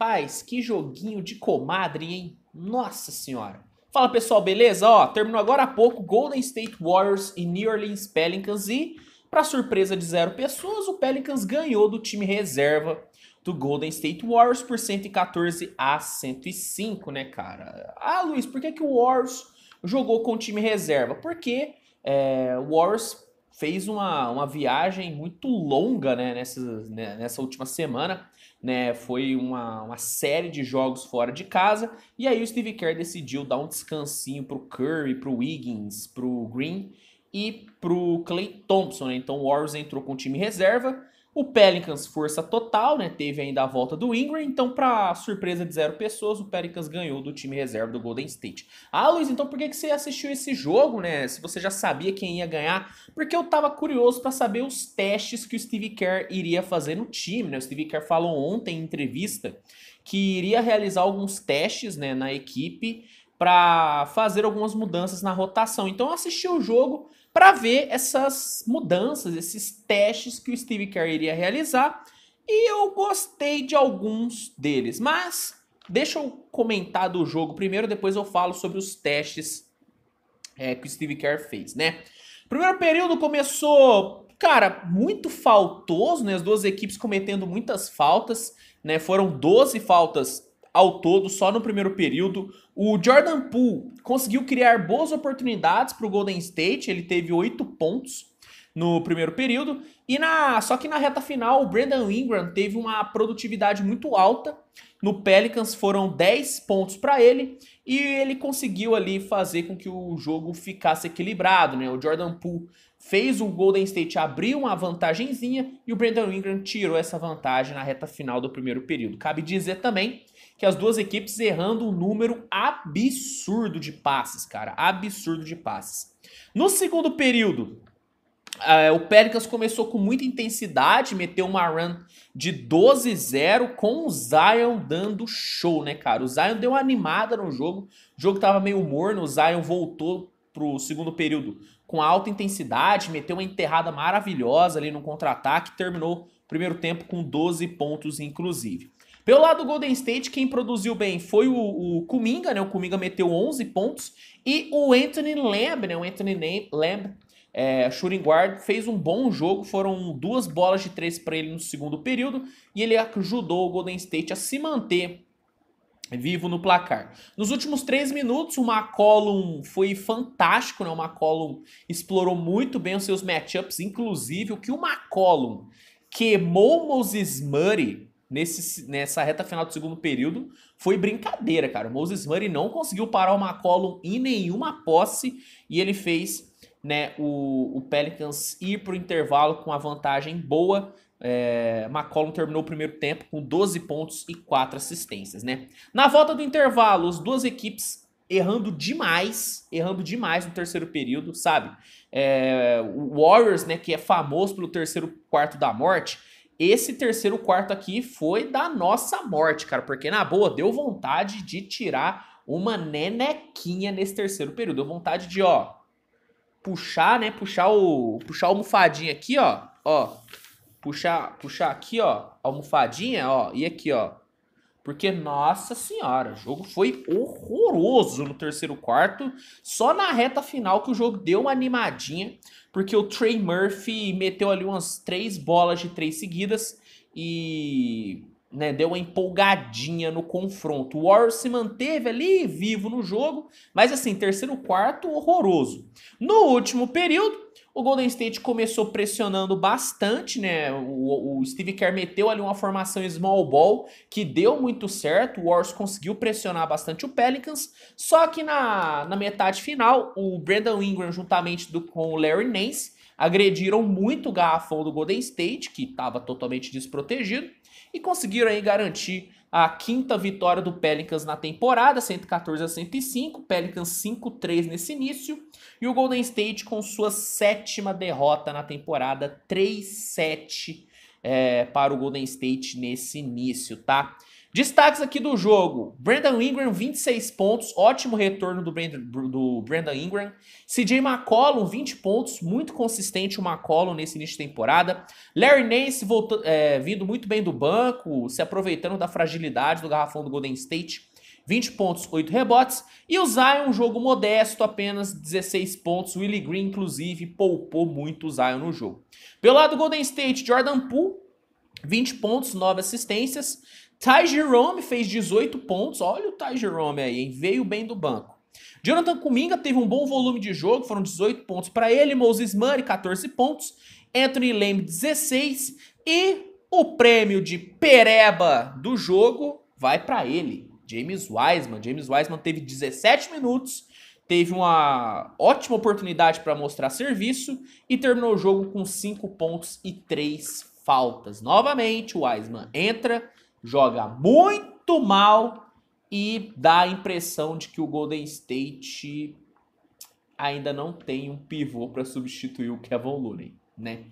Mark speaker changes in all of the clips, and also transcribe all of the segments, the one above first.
Speaker 1: Rapaz, que joguinho de comadre, hein? Nossa senhora. Fala pessoal, beleza? Ó, terminou agora há pouco Golden State Warriors e New Orleans Pelicans e, para surpresa de zero pessoas, o Pelicans ganhou do time reserva do Golden State Warriors por 114 a 105, né, cara? Ah, Luiz, por que, que o Warriors jogou com o time reserva? Porque é, o Warriors fez uma, uma viagem muito longa né, nessa, né, nessa última semana. Né, foi uma, uma série de jogos fora de casa. E aí o Steve Kerr decidiu dar um descansinho pro Curry, pro Wiggins, pro Green e pro Clay Thompson. Né? Então o Warriors entrou com o time reserva o Pelicans, força total, né? Teve ainda a volta do Ingram, então, para surpresa de zero pessoas, o Pelicans ganhou do time reserva do Golden State. Ah, Luiz, então por que, que você assistiu esse jogo, né? Se você já sabia quem ia ganhar? Porque eu tava curioso para saber os testes que o Steve Kerr iria fazer no time, né? O Steve Kerr falou ontem em entrevista que iria realizar alguns testes, né, na equipe para fazer algumas mudanças na rotação. Então, eu assisti o jogo para ver essas mudanças, esses testes que o Steve Kerr iria realizar. E eu gostei de alguns deles, mas deixa eu comentar do jogo primeiro, depois eu falo sobre os testes é, que o Steve Kerr fez, né? Primeiro período começou, cara, muito faltoso, né? As duas equipes cometendo muitas faltas, né? Foram 12 faltas ao todo, só no primeiro período. O Jordan Poole conseguiu criar boas oportunidades para o Golden State, ele teve oito pontos no primeiro período. E na só que na reta final, o Brandon Ingram teve uma produtividade muito alta. No Pelicans foram 10 pontos para ele e ele conseguiu ali fazer com que o jogo ficasse equilibrado, né? O Jordan Poole fez o Golden State abrir uma vantagenzinha e o Brandon Ingram tirou essa vantagem na reta final do primeiro período. Cabe dizer também que as duas equipes errando um número absurdo de passes, cara, absurdo de passes. No segundo período, Uh, o Pelicans começou com muita intensidade, meteu uma run de 12-0 com o Zion dando show, né, cara? O Zion deu uma animada no jogo, o jogo tava meio morno, o Zion voltou pro segundo período com alta intensidade, meteu uma enterrada maravilhosa ali no contra-ataque, terminou o primeiro tempo com 12 pontos, inclusive. Pelo lado do Golden State, quem produziu bem foi o, o Kuminga, né? O Kuminga meteu 11 pontos e o Anthony Lamb, né? O Anthony Lamb é, shooting guard fez um bom jogo, foram duas bolas de três para ele no segundo período e ele ajudou o Golden State a se manter vivo no placar. Nos últimos três minutos, o McCollum foi fantástico, né? O McCollum explorou muito bem os seus matchups, inclusive o que o McCollum queimou Moses Murray nesse, nessa reta final do segundo período foi brincadeira, cara. O Moses Murray não conseguiu parar o McCollum em nenhuma posse e ele fez né, o, o Pelicans ir para o intervalo com uma vantagem boa. É, McCollum terminou o primeiro tempo com 12 pontos e 4 assistências, né? Na volta do intervalo, as duas equipes errando demais, errando demais no terceiro período, sabe? É, o Warriors, né, que é famoso pelo terceiro quarto da morte, esse terceiro quarto aqui foi da nossa morte, cara, porque na boa deu vontade de tirar uma nenequinha nesse terceiro período, deu vontade de, ó, puxar, né? Puxar o puxar a almofadinha aqui, ó, ó. Puxar, puxar aqui, ó, a almofadinha, ó, e aqui, ó. Porque nossa senhora, o jogo foi horroroso no terceiro quarto, só na reta final que o jogo deu uma animadinha, porque o Trey Murphy meteu ali umas três bolas de três seguidas e né, deu uma empolgadinha no confronto. O Warriors se manteve ali vivo no jogo, mas assim, terceiro quarto horroroso. No último período, o Golden State começou pressionando bastante, né? O, o, Steve Kerr meteu ali uma formação small ball que deu muito certo. O Warriors conseguiu pressionar bastante o Pelicans. Só que na, na metade final, o Brandon Ingram, juntamente do, com o Larry Nance, agrediram muito o garrafão do Golden State, que estava totalmente desprotegido e conseguiram aí garantir a quinta vitória do Pelicans na temporada, 114 a 105, Pelicans 5-3 nesse início, e o Golden State com sua sétima derrota na temporada, 3-7 é, eh, para o Golden State nesse início, tá? Destaques aqui do jogo: Brandon Ingram, 26 pontos, ótimo retorno do Brandon, do Brandon Ingram. CJ McCollum, 20 pontos, muito consistente o McCollum nesse início de temporada. Larry Nance voltou, é, vindo muito bem do banco, se aproveitando da fragilidade do garrafão do Golden State. 20 pontos, 8 rebotes. E o Zion, um jogo modesto, apenas 16 pontos. Willie Green, inclusive, poupou muito o Zion no jogo. Pelo lado do Golden State, Jordan Poole, 20 pontos, 9 assistências. Ty Jerome fez 18 pontos. Olha o Ty Jerome aí, hein? Veio bem do banco. Jonathan Kuminga teve um bom volume de jogo, foram 18 pontos para ele. Moses Murray, 14 pontos. Anthony Lamb, 16. E o prêmio de pereba do jogo vai para ele, James Wiseman. James Wiseman teve 17 minutos, teve uma ótima oportunidade para mostrar serviço e terminou o jogo com 5 pontos e 3 faltas. Novamente, o Wiseman entra joga muito mal e dá a impressão de que o Golden State ainda não tem um pivô para substituir o Kevin Looney, né?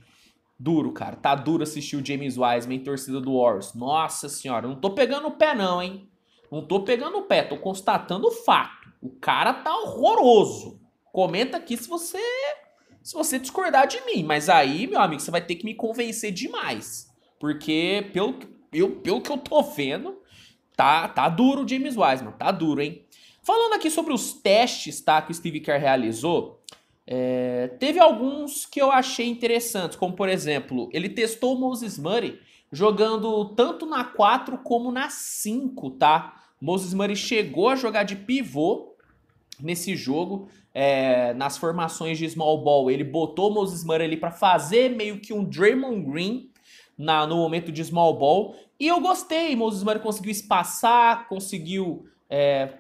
Speaker 1: Duro, cara. Tá duro assistir o James Wiseman torcida do Warriors. Nossa senhora, não tô pegando o pé não, hein? Não tô pegando o pé, tô constatando o fato. O cara tá horroroso. Comenta aqui se você se você discordar de mim, mas aí, meu amigo, você vai ter que me convencer demais. Porque pelo eu, pelo que eu tô vendo, tá, tá duro o James Wiseman, tá duro, hein? Falando aqui sobre os testes tá, que o Steve Kerr realizou, é, teve alguns que eu achei interessantes, como por exemplo, ele testou o Moses Murray jogando tanto na 4 como na 5, tá? Moses Murray chegou a jogar de pivô nesse jogo, é, nas formações de small ball. Ele botou o Moses Murray ali para fazer meio que um Draymond Green na, no momento de small ball. E eu gostei, Moses Murray conseguiu espaçar, conseguiu é,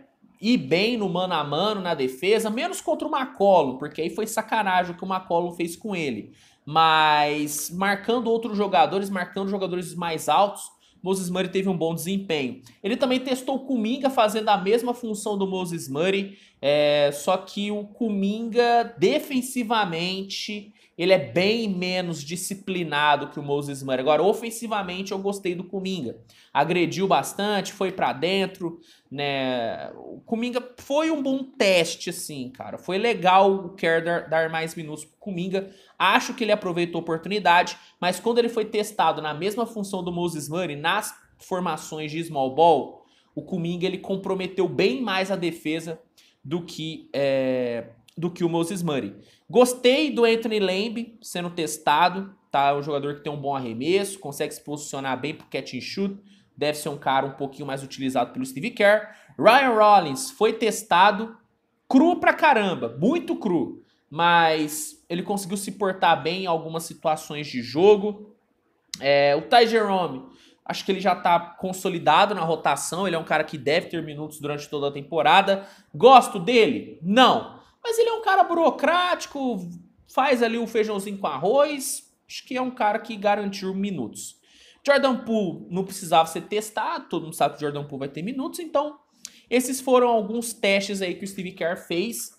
Speaker 1: ir bem no mano a mano na defesa, menos contra o Macolo, porque aí foi sacanagem o que o Macolo fez com ele. Mas marcando outros jogadores, marcando jogadores mais altos, Moses Murray teve um bom desempenho. Ele também testou o Kuminga fazendo a mesma função do Moses Murray. É, só que o Kuminga, defensivamente, ele é bem menos disciplinado que o Moses Murray. Agora, ofensivamente, eu gostei do Kuminga. Agrediu bastante, foi para dentro, né? O Kuminga foi um bom teste, assim, cara. Foi legal o Kerr dar, dar, mais minutos pro Kuminga. Acho que ele aproveitou a oportunidade, mas quando ele foi testado na mesma função do Moses Murray, nas formações de small ball, o Kuminga ele comprometeu bem mais a defesa do que é, do que o Moses Murray. Gostei do Anthony Lamb sendo testado, tá? É um jogador que tem um bom arremesso, consegue se posicionar bem pro catch and shoot, deve ser um cara um pouquinho mais utilizado pelo Steve Kerr. Ryan Rollins foi testado cru pra caramba, muito cru, mas ele conseguiu se portar bem em algumas situações de jogo. É, o Ty Jerome Acho que ele já está consolidado na rotação. Ele é um cara que deve ter minutos durante toda a temporada. Gosto dele? Não. Mas ele é um cara burocrático, faz ali um feijãozinho com arroz. Acho que é um cara que garantiu minutos. Jordan Poole não precisava ser testado, todo mundo sabe que o Jordan Poole vai ter minutos, então esses foram alguns testes aí que o Steve Kerr fez.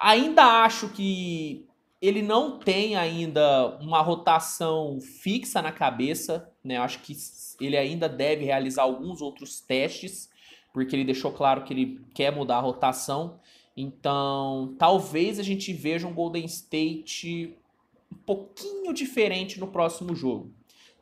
Speaker 1: Ainda acho que ele não tem ainda uma rotação fixa na cabeça. Né? Acho que ele ainda deve realizar alguns outros testes, porque ele deixou claro que ele quer mudar a rotação. Então, talvez a gente veja um Golden State um pouquinho diferente no próximo jogo.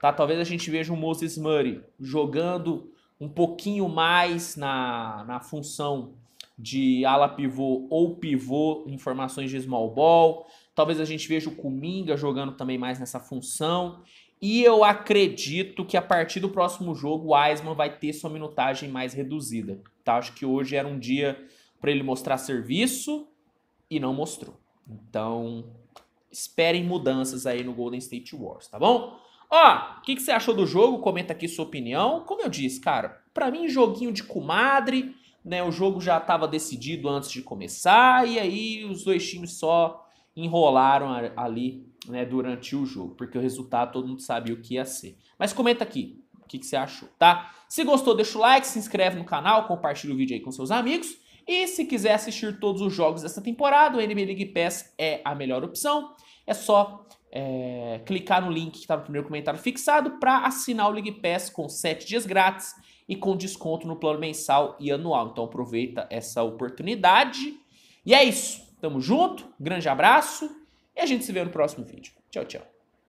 Speaker 1: Tá? Talvez a gente veja um Moses Murray jogando um pouquinho mais na, na função de ala pivô ou pivô em formações de small ball. Talvez a gente veja o Kuminga jogando também mais nessa função. E eu acredito que a partir do próximo jogo o Aisman vai ter sua minutagem mais reduzida. Tá? Acho que hoje era um dia para ele mostrar serviço e não mostrou. Então, esperem mudanças aí no Golden State Wars, tá bom? Ó, o que, que você achou do jogo? Comenta aqui sua opinião. Como eu disse, cara, para mim joguinho de comadre, né? O jogo já estava decidido antes de começar e aí os dois times só enrolaram ali né, durante o jogo, porque o resultado todo mundo sabia o que ia ser. Mas comenta aqui o que, que você achou, tá? Se gostou, deixa o like, se inscreve no canal, compartilha o vídeo aí com seus amigos. E se quiser assistir todos os jogos dessa temporada, o NBA League Pass é a melhor opção. É só é, clicar no link que está no primeiro comentário fixado para assinar o League Pass com 7 dias grátis e com desconto no plano mensal e anual. Então aproveita essa oportunidade. E é isso. Tamo junto, grande abraço e a gente se vê no próximo vídeo. Tchau, tchau.